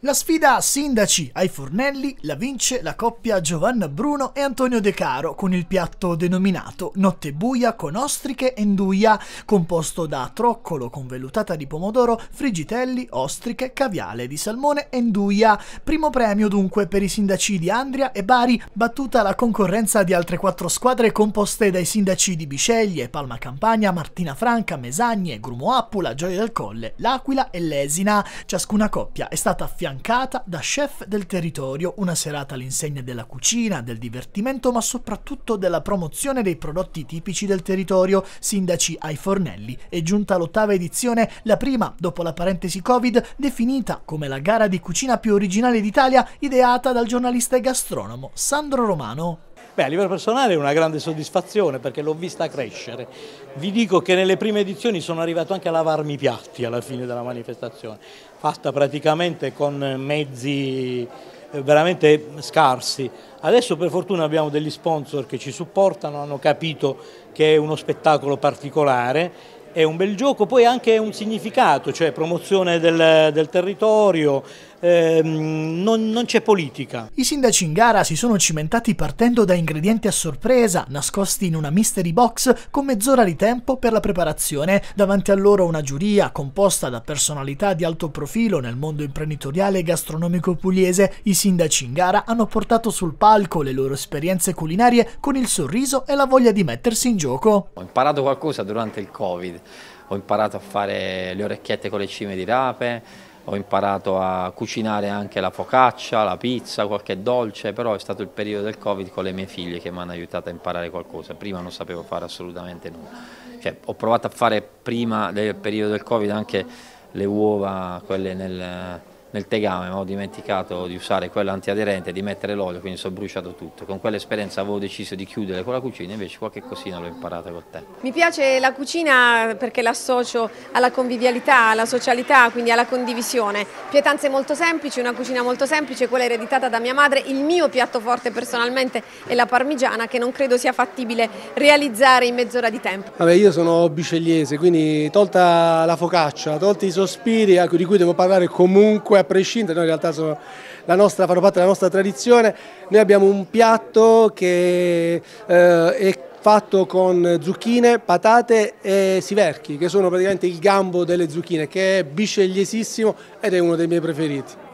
La sfida sindaci ai fornelli la vince la coppia Giovanna Bruno e Antonio De Caro con il piatto denominato Notte Buia con ostriche e nduia, composto da troccolo con vellutata di pomodoro, frigitelli, ostriche, caviale di salmone e nduia. Primo premio dunque per i sindaci di Andria e Bari, battuta la concorrenza di altre quattro squadre composte dai sindaci di Bisceglie, Palma Campania, Martina Franca, Mesagne, Grumo Appula, Gioia del Colle, L'Aquila e Lesina. Ciascuna coppia è stata affiancata affiancata da chef del territorio, una serata all'insegna della cucina, del divertimento ma soprattutto della promozione dei prodotti tipici del territorio, sindaci ai fornelli. È giunta l'ottava edizione, la prima dopo la parentesi Covid, definita come la gara di cucina più originale d'Italia, ideata dal giornalista e gastronomo Sandro Romano. Beh, a livello personale è una grande soddisfazione perché l'ho vista crescere. Vi dico che nelle prime edizioni sono arrivato anche a lavarmi i piatti alla fine della manifestazione, fatta praticamente con mezzi eh, veramente scarsi. Adesso per fortuna abbiamo degli sponsor che ci supportano, hanno capito che è uno spettacolo particolare è un bel gioco, poi anche un significato, cioè promozione del, del territorio, eh, non, non c'è politica. I sindaci in gara si sono cimentati partendo da ingredienti a sorpresa, nascosti in una mystery box con mezz'ora di tempo per la preparazione, davanti a loro una giuria composta da personalità di alto profilo nel mondo imprenditoriale e gastronomico pugliese, i sindaci in gara hanno portato sul palco le loro esperienze culinarie con il sorriso e la voglia di mettersi in gioco. Ho imparato qualcosa durante il Covid ho imparato a fare le orecchiette con le cime di rape, ho imparato a cucinare anche la focaccia, la pizza, qualche dolce, però è stato il periodo del Covid con le mie figlie che mi hanno aiutato a imparare qualcosa, prima non sapevo fare assolutamente nulla. Cioè, ho provato a fare prima del periodo del Covid anche le uova, quelle nel nel tegame ma ho dimenticato di usare quello antiaderente e di mettere l'olio, quindi sono bruciato tutto. Con quell'esperienza avevo deciso di chiudere con la cucina, invece qualche cosina l'ho imparata col tempo. Mi piace la cucina perché l'associo alla convivialità, alla socialità, quindi alla condivisione. Pietanze molto semplici, una cucina molto semplice, quella ereditata da mia madre. Il mio piatto forte personalmente è la parmigiana che non credo sia fattibile realizzare in mezz'ora di tempo. Vabbè, io sono bicelliese, quindi tolta la focaccia, tolti i sospiri ecco, di cui devo parlare comunque a prescindere, noi in realtà sono, nostra, fanno parte della nostra tradizione, noi abbiamo un piatto che eh, è fatto con zucchine, patate e siverchi, che sono praticamente il gambo delle zucchine, che è biscegliesissimo ed è uno dei miei preferiti.